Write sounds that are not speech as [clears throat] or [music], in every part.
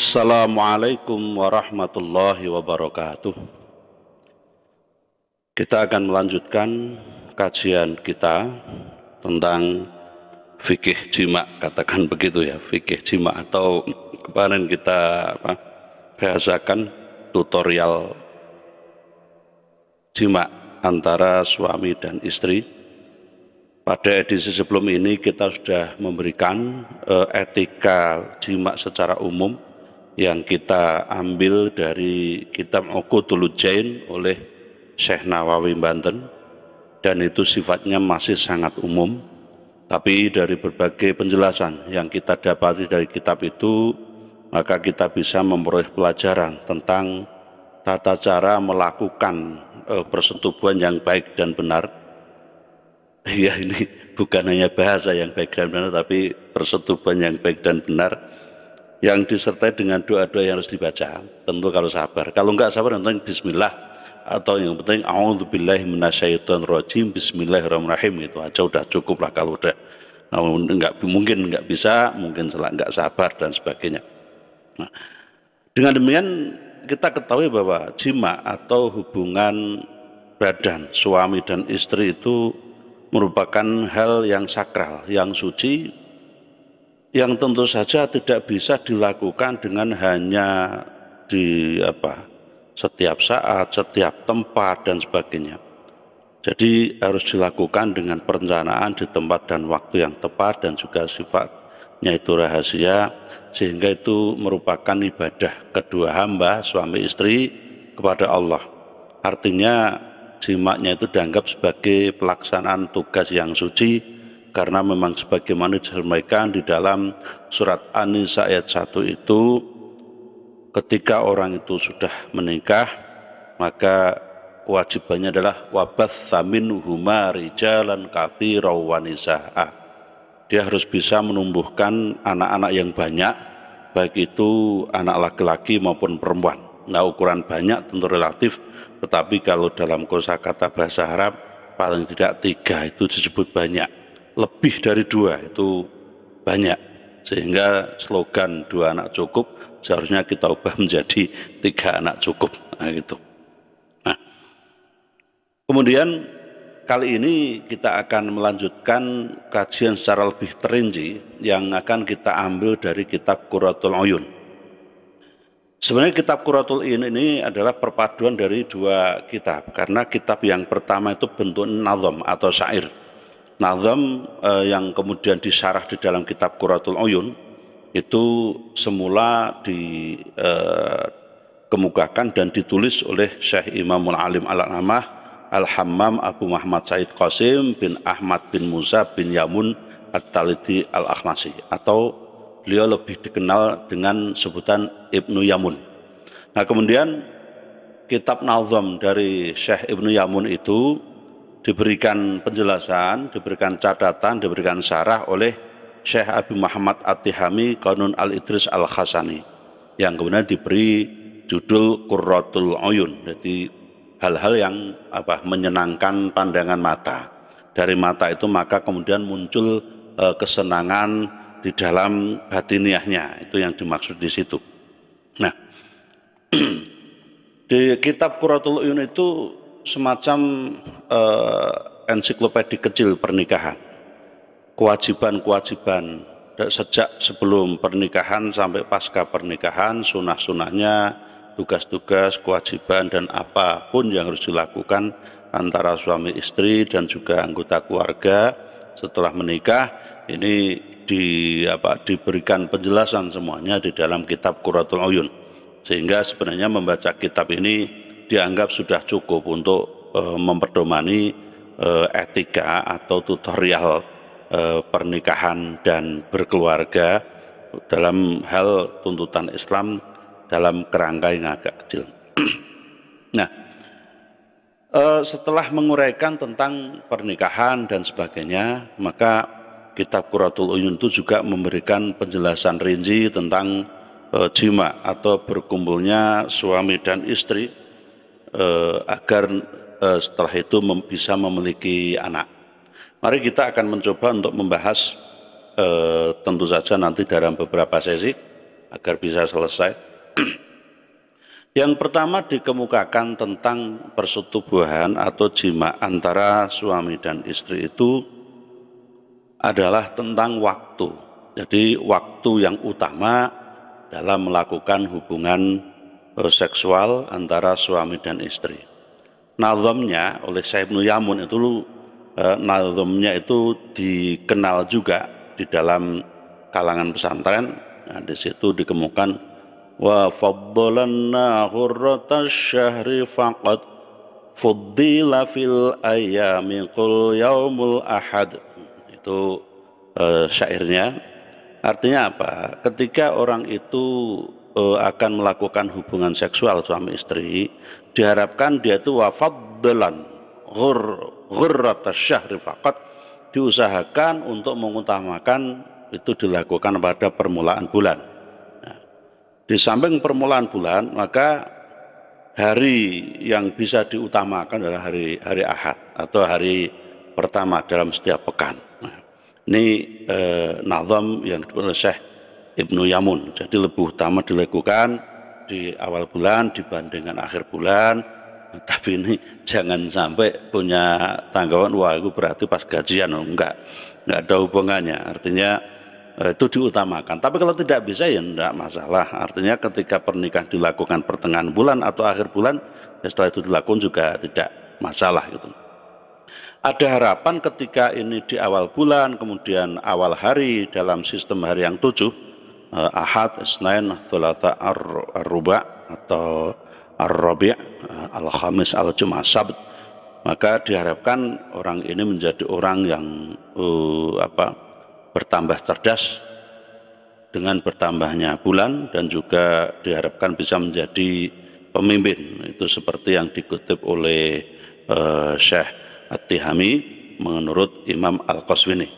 Assalamualaikum warahmatullahi wabarakatuh. Kita akan melanjutkan kajian kita tentang fikih jima, katakan begitu ya, fikih jima atau kemarin kita apa? bahasakan tutorial jima antara suami dan istri. Pada edisi sebelum ini kita sudah memberikan uh, etika jima secara umum yang kita ambil dari kitab Uqudul Jain oleh Syekh Nawawi Banten dan itu sifatnya masih sangat umum tapi dari berbagai penjelasan yang kita dapati dari kitab itu maka kita bisa memperoleh pelajaran tentang tata cara melakukan e, persetubuhan yang baik dan benar [laughs] ya ini bukan hanya bahasa yang baik dan benar tapi persetubuhan yang baik dan benar yang disertai dengan doa-doa yang harus dibaca tentu kalau sabar kalau enggak sabar nonton bismillah atau yang penting a'udzubillahi minasyaitonirrajim bismillahirrahmanirrahim itu aja udah cukup lah kalau udah namun enggak mungkin enggak bisa mungkin salah enggak sabar dan sebagainya nah, dengan demikian kita ketahui bahwa jima atau hubungan badan suami dan istri itu merupakan hal yang sakral yang suci yang tentu saja tidak bisa dilakukan dengan hanya di apa setiap saat, setiap tempat dan sebagainya. Jadi harus dilakukan dengan perencanaan di tempat dan waktu yang tepat dan juga sifatnya itu rahasia sehingga itu merupakan ibadah kedua hamba suami istri kepada Allah. Artinya simaknya itu dianggap sebagai pelaksanaan tugas yang suci karena memang sebagaimana disampaikan di dalam surat An-Nisa ayat 1 itu ketika orang itu sudah menikah maka kewajibannya adalah wabath samin huma rijalan kathira wanisa'a. Dia harus bisa menumbuhkan anak-anak yang banyak, baik itu anak laki-laki maupun perempuan. Nah ukuran banyak tentu relatif, tetapi kalau dalam kosa kata bahasa Arab paling tidak tiga itu disebut banyak lebih dari dua itu banyak sehingga slogan dua anak cukup seharusnya kita ubah menjadi tiga anak cukup nah, gitu. Nah, kemudian kali ini kita akan melanjutkan kajian secara lebih terinci yang akan kita ambil dari kitab Quratul Uyun. Sebenarnya kitab Quratul Uyun ini adalah perpaduan dari dua kitab karena kitab yang pertama itu bentuk nazam atau syair nazam eh, yang kemudian disarah di dalam kitab Quratul Uyun itu semula dikemukakan eh, dan ditulis oleh Syekh Imamul Alim Al-Alamah Al-Hammam Abu Muhammad Said Qasim bin Ahmad bin Musa bin Yamun At-Talidi Al-Akhmasi atau beliau lebih dikenal dengan sebutan Ibnu Yamun. Nah kemudian kitab nazam dari Syekh Ibnu Yamun itu diberikan penjelasan, diberikan catatan, diberikan syarah oleh Syekh Abi Muhammad At-Tihami Qanun Al-Idris Al-Khasani yang kemudian diberi judul Qurratul Uyun. Jadi hal-hal yang apa menyenangkan pandangan mata. Dari mata itu maka kemudian muncul e, kesenangan di dalam batiniahnya. Itu yang dimaksud di situ. Nah, [clears throat] di kitab Qurratul Uyun itu semacam eh, ensiklopedi kecil pernikahan. Kewajiban-kewajiban sejak sebelum pernikahan sampai pasca pernikahan, sunah-sunahnya, tugas-tugas, kewajiban, dan apapun yang harus dilakukan antara suami istri dan juga anggota keluarga setelah menikah ini di apa diberikan penjelasan semuanya di dalam kitab Quratul Uyun sehingga sebenarnya membaca kitab ini dianggap sudah cukup untuk e, memperdomani e, etika atau tutorial e, pernikahan dan berkeluarga dalam hal tuntutan Islam dalam kerangka yang agak kecil. [clears throat] nah, e, setelah menguraikan tentang pernikahan dan sebagainya, maka kitab Quratul Uyun itu juga memberikan penjelasan rinci tentang jima atau berkumpulnya suami dan istri eh, agar eh, setelah itu mem bisa memiliki anak. Mari kita akan mencoba untuk membahas eh, tentu saja nanti dalam beberapa sesi agar bisa selesai. [clears throat] Yang pertama dikemukakan tentang persetubuhan atau jima antara suami dan istri itu adalah tentang waktu. Jadi waktu yang utama dalam melakukan hubungan seksual antara suami dan istri. Nazamnya oleh Syekh Ibnu Yamun itu e, nazamnya itu dikenal juga di dalam kalangan pesantren. Nah, di situ dikemukakan wa faddalanna hurratas syahri faqad fuddila fil ayami qul yaumul ahad. Itu uh, syairnya. Artinya apa? Ketika orang itu uh, akan melakukan hubungan seksual suami istri diharapkan dia itu wafadlan ghur syahri faqat diusahakan untuk mengutamakan itu dilakukan pada permulaan bulan. Nah, di samping permulaan bulan, maka hari yang bisa diutamakan adalah hari hari Ahad atau hari pertama dalam setiap pekan. Nah, ini eh, nazam yang dibuat Syekh Ibnu Yamun. Jadi lebih utama dilakukan di awal bulan dibandingkan akhir bulan. [laughs] Tapi ini jangan sampai punya tanggapan wah itu berarti pas gajian oh, enggak enggak ada hubungannya. Artinya e, itu diutamakan. Tapi kalau tidak bisa ya enggak masalah. Artinya ketika pernikahan dilakukan pertengahan bulan atau akhir bulan ya setelah itu dilakukan juga tidak masalah gitu ada harapan ketika ini di awal bulan, kemudian awal hari dalam sistem hari yang tujuh, uh, Ahad, Isnain, Thulatha, Ar-Ruba atau Ar-Rabi' eh, Al-Khamis, al jumat Sabt maka diharapkan orang ini menjadi orang yang uh, apa bertambah cerdas dengan bertambahnya bulan dan juga diharapkan bisa menjadi pemimpin itu seperti yang dikutip oleh uh, Syekh At-Tihami menurut Imam Al-Qaswini.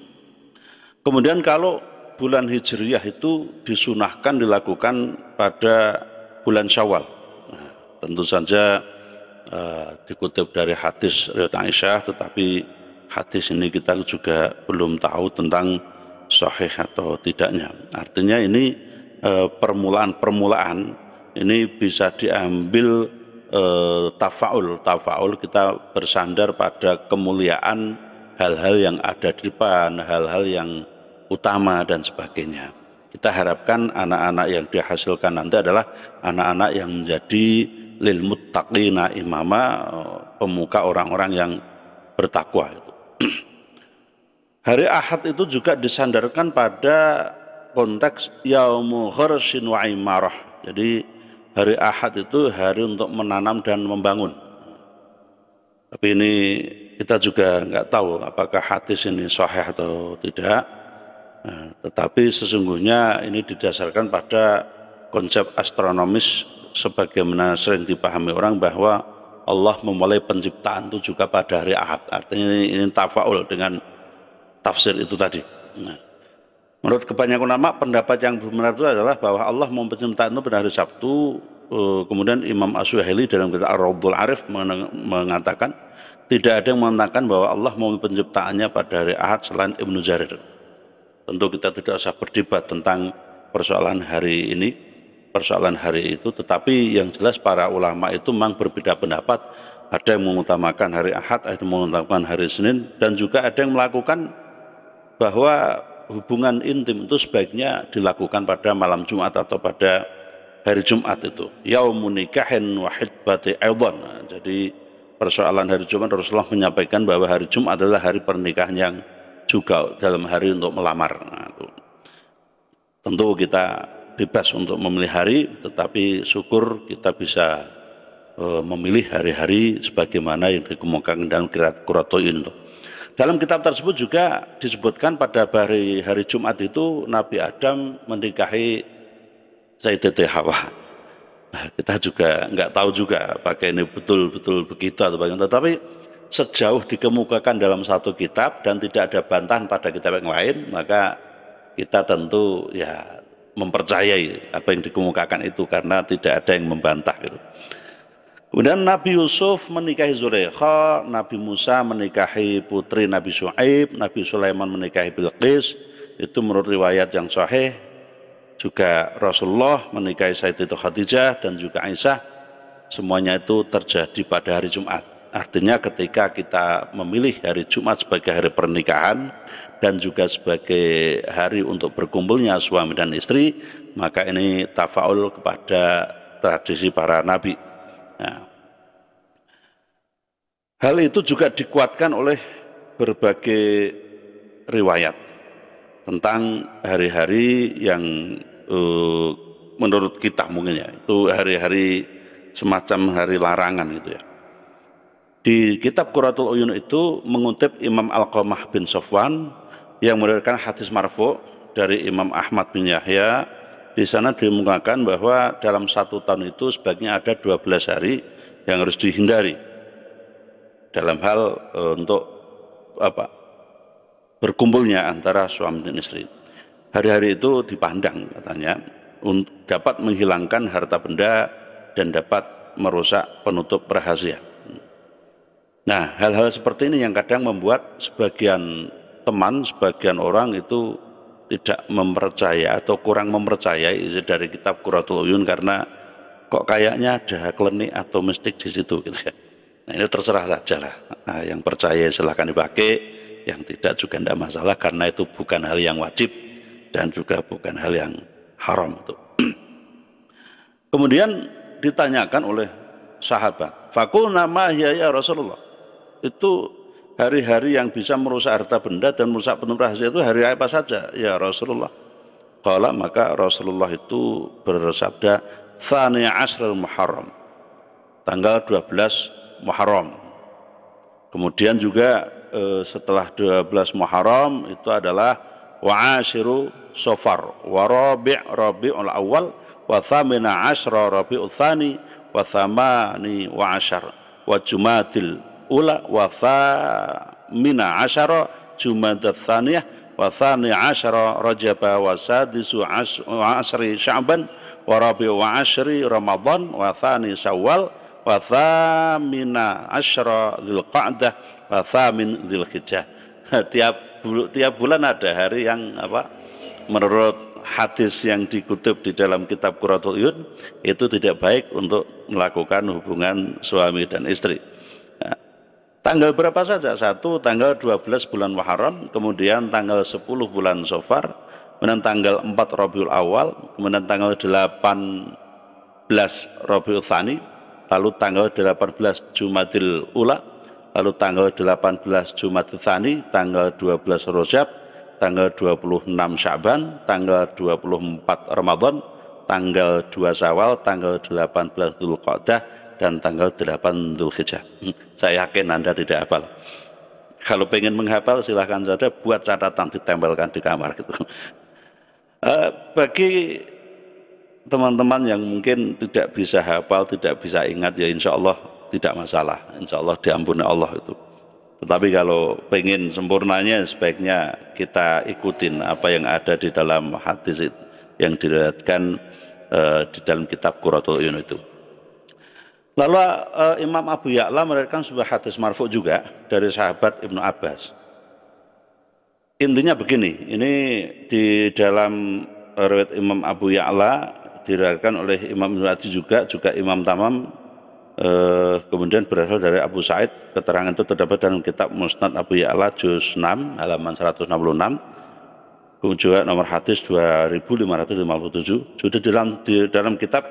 [clears throat] Kemudian kalau bulan Hijriyah itu disunahkan dilakukan pada bulan Syawal. Nah, tentu saja uh, dikutip dari hadis riwayat Aisyah tetapi hadis ini kita juga belum tahu tentang sahih atau tidaknya. Artinya ini eh, permulaan-permulaan uh, ini bisa diambil eh, tafaul. Tafaul kita bersandar pada kemuliaan hal-hal yang ada di depan, hal-hal yang utama dan sebagainya. Kita harapkan anak-anak yang dihasilkan nanti adalah anak-anak yang menjadi lil muttaqina imama pemuka orang-orang yang bertakwa itu. [clears throat] Hari Ahad itu juga disandarkan pada konteks yaumul gharsin wa imarah. Jadi hari Ahad itu hari untuk menanam dan membangun. Tapi ini kita juga nggak tahu apakah hadis ini sahih atau tidak. Nah, tetapi sesungguhnya ini didasarkan pada konsep astronomis sebagaimana sering dipahami orang bahwa Allah memulai penciptaan itu juga pada hari Ahad. Artinya ini, ini tafaul dengan tafsir itu tadi. Nah, menurut kebanyakan ulama pendapat yang benar itu adalah bahwa Allah memulai penciptaan itu pada hari Sabtu. Eh, kemudian Imam Asyuhaili dalam kitab Ar-Rabbul Arif mengatakan tidak ada yang mengatakan bahwa Allah mau penciptaannya pada hari Ahad selain Ibnu Jarir. Tentu kita tidak usah berdebat tentang persoalan hari ini, persoalan hari itu, tetapi yang jelas para ulama itu memang berbeda pendapat. Ada yang mengutamakan hari Ahad, ada yang mengutamakan hari Senin, dan juga ada yang melakukan bahwa hubungan intim itu sebaiknya dilakukan pada malam Jumat atau pada hari Jumat itu. Yaumun wahid bati ewan. Nah, jadi persoalan hari Jumat Rasulullah menyampaikan bahwa hari Jumat adalah hari pernikahan yang juga dalam hari untuk melamar. Nah, Tentu kita bebas untuk memilih hari, tetapi syukur kita bisa eh, memilih hari-hari sebagaimana yang dikemukakan dalam kirat kuratoin. Dalam kitab tersebut juga disebutkan pada hari hari Jumat itu Nabi Adam menikahi Sayyidatina Hawa. Nah, kita juga nggak tahu juga apakah ini betul-betul begitu atau bagaimana. Tetapi sejauh dikemukakan dalam satu kitab dan tidak ada bantahan pada kitab yang lain, maka kita tentu ya mempercayai apa yang dikemukakan itu karena tidak ada yang membantah gitu. Kemudian Nabi Yusuf menikahi Zulaikha, Nabi Musa menikahi putri Nabi Su'aib, Nabi Sulaiman menikahi Bilqis. Itu menurut riwayat yang sahih. Juga Rasulullah menikahi Sayyidatul Khadijah dan juga Aisyah. Semuanya itu terjadi pada hari Jumat. Artinya ketika kita memilih hari Jumat sebagai hari pernikahan dan juga sebagai hari untuk berkumpulnya suami dan istri, maka ini tafaul kepada tradisi para nabi. Nah, hal itu juga dikuatkan oleh berbagai riwayat tentang hari-hari yang uh, menurut kita mungkin ya itu hari-hari semacam hari larangan gitu ya. Di kitab Quratul Uyun itu mengutip Imam Al-Qamah bin Sofwan yang meriwayatkan hadis marfu dari Imam Ahmad bin Yahya di sana dimungkakan bahwa dalam satu tahun itu sebaiknya ada 12 hari yang harus dihindari dalam hal e, untuk apa berkumpulnya antara suami dan istri. Hari-hari itu dipandang katanya untuk dapat menghilangkan harta benda dan dapat merusak penutup rahasia. Nah, hal-hal seperti ini yang kadang membuat sebagian teman, sebagian orang itu tidak mempercaya atau kurang mempercayai isi dari kitab Quratul Uyun karena kok kayaknya ada klenik atau mistik di situ gitu ya. Nah, ini terserah saja Nah, yang percaya silahkan dipakai, yang tidak juga tidak masalah karena itu bukan hal yang wajib dan juga bukan hal yang haram itu. Kemudian ditanyakan oleh sahabat, fakul nama ya Rasulullah?" itu hari-hari yang bisa merusak harta benda dan merusak penuh rahasia itu hari apa saja? Ya Rasulullah. kalau maka Rasulullah itu bersabda, Thani Asrul Muharram. Tanggal 12 Muharram. Kemudian juga eh, setelah 12 Muharram itu adalah Wa'ashiru Sofar. Wa Rabi' Rabi'ul Awal. Wa Thamina Asra Rabi'ul Thani. Wa Thamani Wa asyar Wa Jumatil ula wa mina asyara Jumadat thaniyah wa thani asyara rajaba wa sadisu asri sya'ban wa rabi wa Asri ramadhan wa thani syawal wa thamina asyara dhul qa'dah wa thamin dhul hijjah [laughs] tiap, tiap bulan ada hari yang apa menurut hadis yang dikutip di dalam kitab Quratul Yun itu tidak baik untuk melakukan hubungan suami dan istri. Tanggal berapa saja? Satu tanggal 12 bulan Muharram, kemudian tanggal 10 bulan Sofar, kemudian tanggal 4 Rabiul Awal, kemudian tanggal 18 Rabiul Thani, lalu tanggal 18 Jumadil Ula, lalu tanggal 18 Jumadil Thani, tanggal 12 Rojab, tanggal 26 Syaban, tanggal 24 Ramadan, tanggal 2 Sawal tanggal 18 Dzulqa'dah, dan tanggal 8 Zulhijjah. Hmm, saya yakin Anda tidak hafal. Kalau pengen menghafal silahkan saja buat catatan ditempelkan di kamar gitu. [laughs] Eh, bagi teman-teman yang mungkin tidak bisa hafal, tidak bisa ingat ya insya Allah tidak masalah. Insya Allah diampuni Allah itu. Tetapi kalau pengen sempurnanya sebaiknya kita ikutin apa yang ada di dalam hadis yang diriwayatkan eh, di dalam kitab Quratul Uyun itu. Lalu uh, Imam Abu Ya'la meriwayatkan sebuah hadis marfu juga dari sahabat Ibnu Abbas. Intinya begini, ini di dalam riwayat Imam Abu Ya'la diriwayatkan oleh Imam Ibnu juga, juga Imam Tamam uh, kemudian berasal dari Abu Said. Keterangan itu terdapat dalam kitab Musnad Abu Ya'la juz 6 halaman 166. Kemudian juga nomor hadis 2557 sudah dalam di dalam kitab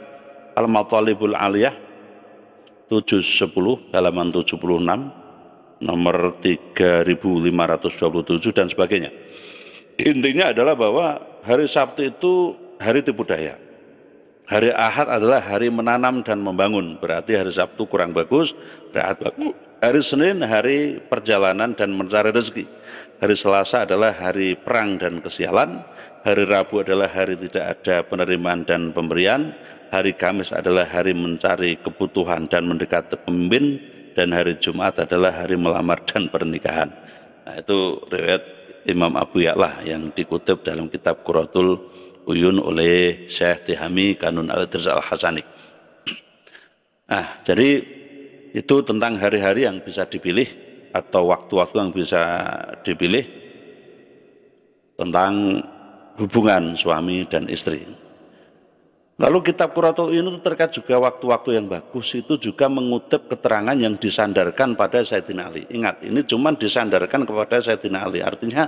Al-Matalibul Aliyah 710 halaman 76 nomor 3527 dan sebagainya. Intinya adalah bahwa hari Sabtu itu hari tipu daya. Hari Ahad adalah hari menanam dan membangun. Berarti hari Sabtu kurang bagus, berarti bagus. Hari Senin hari perjalanan dan mencari rezeki. Hari Selasa adalah hari perang dan kesialan. Hari Rabu adalah hari tidak ada penerimaan dan pemberian hari Kamis adalah hari mencari kebutuhan dan mendekat pemimpin dan hari Jumat adalah hari melamar dan pernikahan. Nah, itu riwayat Imam Abu Ya'la yang dikutip dalam kitab Quratul Uyun oleh Syekh Tihami Kanun Al-Dirz Al-Hasani. Nah, jadi itu tentang hari-hari yang bisa dipilih atau waktu-waktu yang bisa dipilih tentang hubungan suami dan istri. Lalu kitab Quratul Uyun itu terkait juga waktu-waktu yang bagus itu juga mengutip keterangan yang disandarkan pada Sayyidina Ali. Ingat, ini cuma disandarkan kepada Sayyidina Ali. Artinya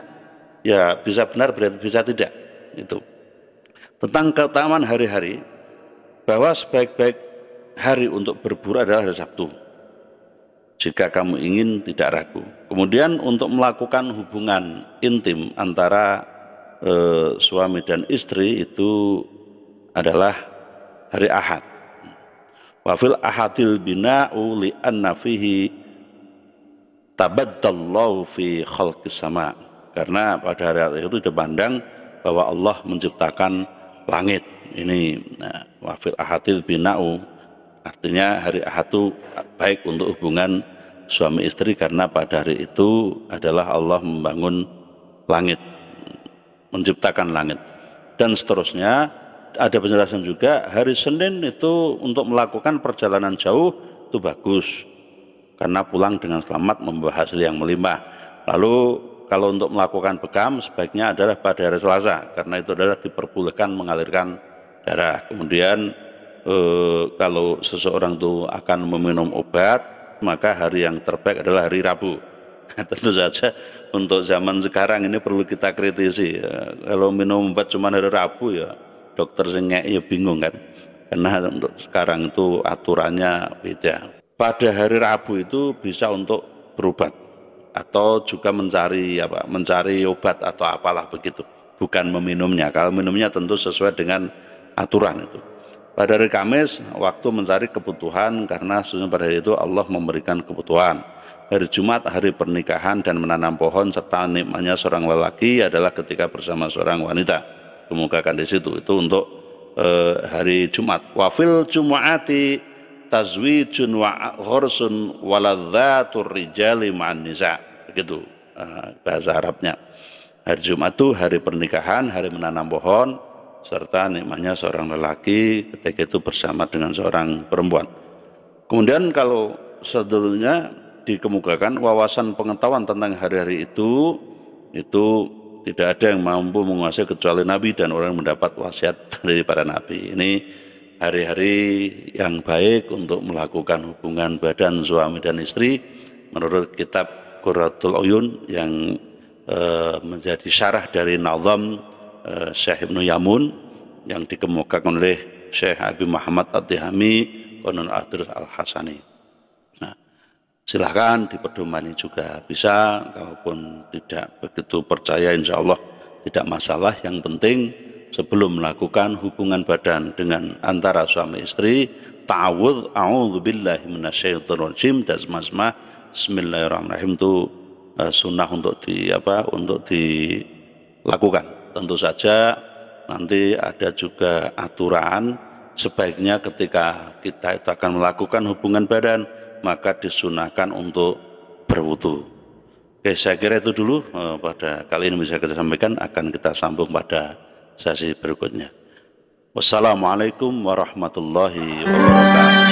ya bisa benar bisa tidak. Itu. Tentang keutamaan hari-hari bahwa sebaik-baik hari untuk berburu adalah hari Sabtu. Jika kamu ingin tidak ragu. Kemudian untuk melakukan hubungan intim antara eh, suami dan istri itu adalah hari Ahad. Wa fil ahadil bina'u li anna fihi tabaddallahu fi khalqis sama. Karena pada hari Ahad itu dipandang bahwa Allah menciptakan langit. Ini nah, wa fil ahadil bina'u artinya hari Ahad itu baik untuk hubungan suami istri karena pada hari itu adalah Allah membangun langit menciptakan langit dan seterusnya ada penjelasan juga hari Senin itu untuk melakukan perjalanan jauh itu bagus karena pulang dengan selamat membawa hasil yang melimpah. Lalu kalau untuk melakukan bekam sebaiknya adalah pada hari Selasa karena itu adalah diperbolehkan mengalirkan darah. Kemudian eh, kalau seseorang itu akan meminum obat maka hari yang terbaik adalah hari Rabu. [laughs] Tentu saja untuk zaman sekarang ini perlu kita kritisi. Eh, kalau minum obat cuma hari Rabu ya dokter sengek ya bingung kan karena untuk sekarang itu aturannya beda pada hari Rabu itu bisa untuk berobat atau juga mencari apa mencari obat atau apalah begitu bukan meminumnya kalau minumnya tentu sesuai dengan aturan itu pada hari Kamis waktu mencari kebutuhan karena sesungguhnya pada hari itu Allah memberikan kebutuhan hari Jumat hari pernikahan dan menanam pohon serta nikmatnya seorang lelaki adalah ketika bersama seorang wanita kemukakan di situ itu untuk uh, hari Jumat wafil Jumaati tazwijun wa ghursun waladzatur rijali ma'an nisa gitu bahasa Arabnya hari Jumat itu hari pernikahan hari menanam pohon serta nikmatnya seorang lelaki ketika itu bersama dengan seorang perempuan. Kemudian kalau sebetulnya dikemukakan wawasan pengetahuan tentang hari-hari itu itu tidak ada yang mampu menguasai kecuali Nabi dan orang yang mendapat wasiat dari para Nabi. Ini hari-hari yang baik untuk melakukan hubungan badan suami dan istri menurut kitab Qur'atul Uyun yang e, menjadi syarah dari Nazam e, Syekh Ibnu Yamun yang dikemukakan oleh Syekh Abi Muhammad Ad-Dihami Konon Adrus Al-Hasani silahkan diperdomani juga bisa kalaupun tidak begitu percaya insya Allah tidak masalah yang penting sebelum melakukan hubungan badan dengan antara suami istri ta'awud a'udhu billahi minasyaitun rajim dan semasma bismillahirrahmanirrahim itu eh, sunnah untuk di apa untuk dilakukan tentu saja nanti ada juga aturan sebaiknya ketika kita itu akan melakukan hubungan badan maka disunahkan untuk berwudu. Oke, saya kira itu dulu eh, pada kali ini bisa kita sampaikan akan kita sambung pada sesi berikutnya. Wassalamualaikum warahmatullahi wabarakatuh.